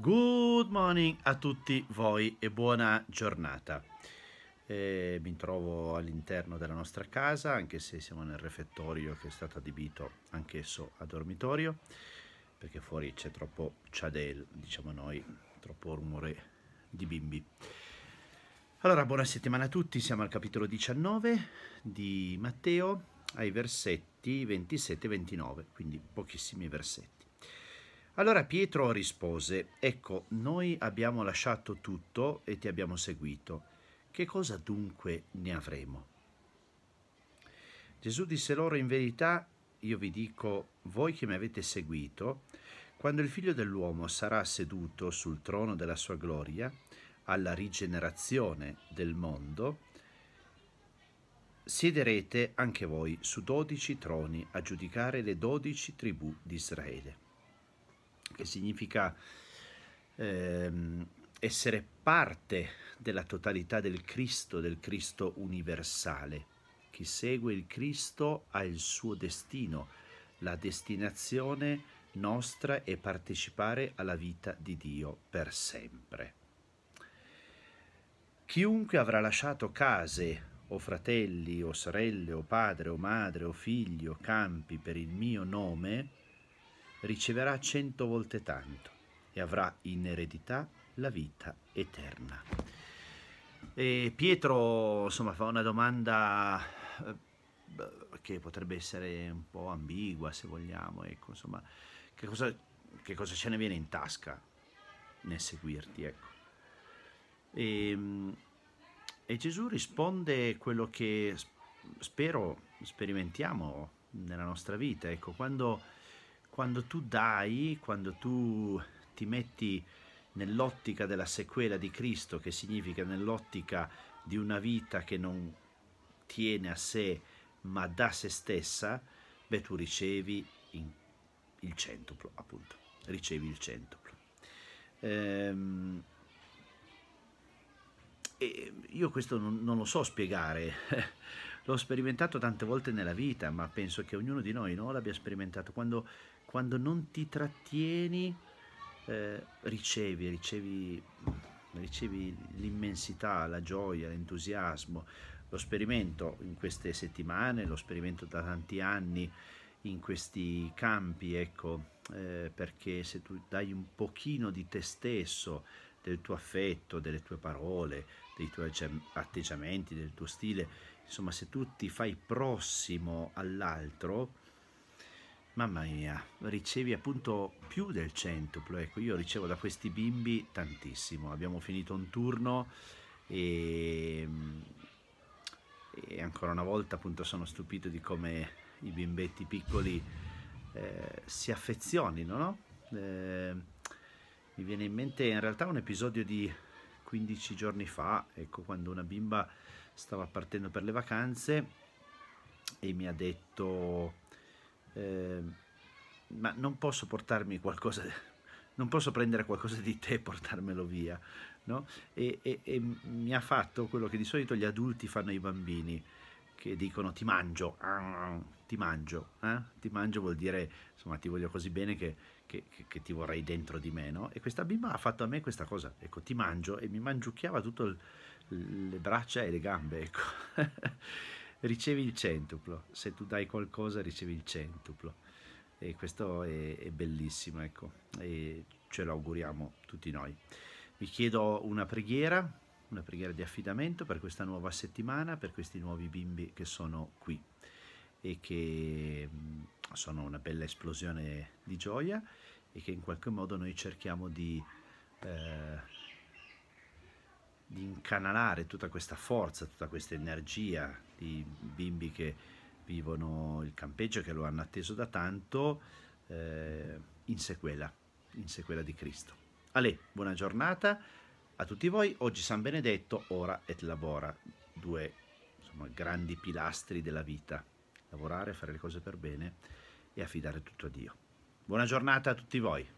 Good morning a tutti voi e buona giornata. Eh, mi trovo all'interno della nostra casa, anche se siamo nel refettorio che è stato adibito anch'esso a dormitorio, perché fuori c'è troppo chadel, diciamo noi, troppo rumore di bimbi. Allora, buona settimana a tutti, siamo al capitolo 19 di Matteo, ai versetti 27 29, quindi pochissimi versetti. Allora Pietro rispose, ecco, noi abbiamo lasciato tutto e ti abbiamo seguito. Che cosa dunque ne avremo? Gesù disse loro in verità, io vi dico, voi che mi avete seguito, quando il figlio dell'uomo sarà seduto sul trono della sua gloria, alla rigenerazione del mondo, siederete anche voi su dodici troni a giudicare le dodici tribù di Israele che significa ehm, essere parte della totalità del Cristo, del Cristo universale. Chi segue il Cristo ha il suo destino, la destinazione nostra è partecipare alla vita di Dio per sempre. Chiunque avrà lasciato case, o fratelli, o sorelle, o padre, o madre, o figlio, campi per il mio nome, riceverà cento volte tanto e avrà in eredità la vita eterna. E Pietro insomma, fa una domanda eh, che potrebbe essere un po' ambigua se vogliamo, ecco, insomma, che cosa, che cosa ce ne viene in tasca nel seguirti, ecco. E, ehm, e Gesù risponde quello che spero sperimentiamo nella nostra vita, ecco, quando quando tu dai, quando tu ti metti nell'ottica della sequela di Cristo, che significa nell'ottica di una vita che non tiene a sé ma dà se stessa, beh tu ricevi il centuplo, appunto, ricevi il centuplo. Ehm, io questo non, non lo so spiegare, l'ho sperimentato tante volte nella vita, ma penso che ognuno di noi no, l'abbia sperimentato quando quando non ti trattieni eh, ricevi, ricevi, ricevi l'immensità, la gioia, l'entusiasmo. Lo sperimento in queste settimane, lo sperimento da tanti anni in questi campi, ecco, eh, perché se tu dai un pochino di te stesso, del tuo affetto, delle tue parole, dei tuoi atteggiamenti, del tuo stile, insomma se tu ti fai prossimo all'altro, Mamma mia, ricevi appunto più del centuplo, ecco, io ricevo da questi bimbi tantissimo, abbiamo finito un turno e, e ancora una volta appunto sono stupito di come i bimbetti piccoli eh, si affezionino, no? Eh, mi viene in mente in realtà un episodio di 15 giorni fa, ecco, quando una bimba stava partendo per le vacanze e mi ha detto eh, ma non posso portarmi qualcosa, non posso prendere qualcosa di te e portarmelo via, no? E, e, e mi ha fatto quello che di solito gli adulti fanno ai bambini, che dicono ti mangio, ti mangio, eh? ti mangio vuol dire insomma ti voglio così bene che, che, che, che ti vorrei dentro di me, no? E questa bimba ha fatto a me questa cosa, ecco ti mangio e mi mangiucchiava tutto le braccia e le gambe, ecco. ricevi il centuplo, se tu dai qualcosa ricevi il centuplo e questo è, è bellissimo, ecco, e ce lo auguriamo tutti noi. Vi chiedo una preghiera, una preghiera di affidamento per questa nuova settimana, per questi nuovi bimbi che sono qui e che mm, sono una bella esplosione di gioia e che in qualche modo noi cerchiamo di eh, di incanalare tutta questa forza, tutta questa energia di bimbi che vivono il campeggio, che lo hanno atteso da tanto, eh, in sequela, in sequela di Cristo. Ale, buona giornata a tutti voi, oggi San Benedetto, ora et labora, due insomma, grandi pilastri della vita, lavorare, fare le cose per bene e affidare tutto a Dio. Buona giornata a tutti voi.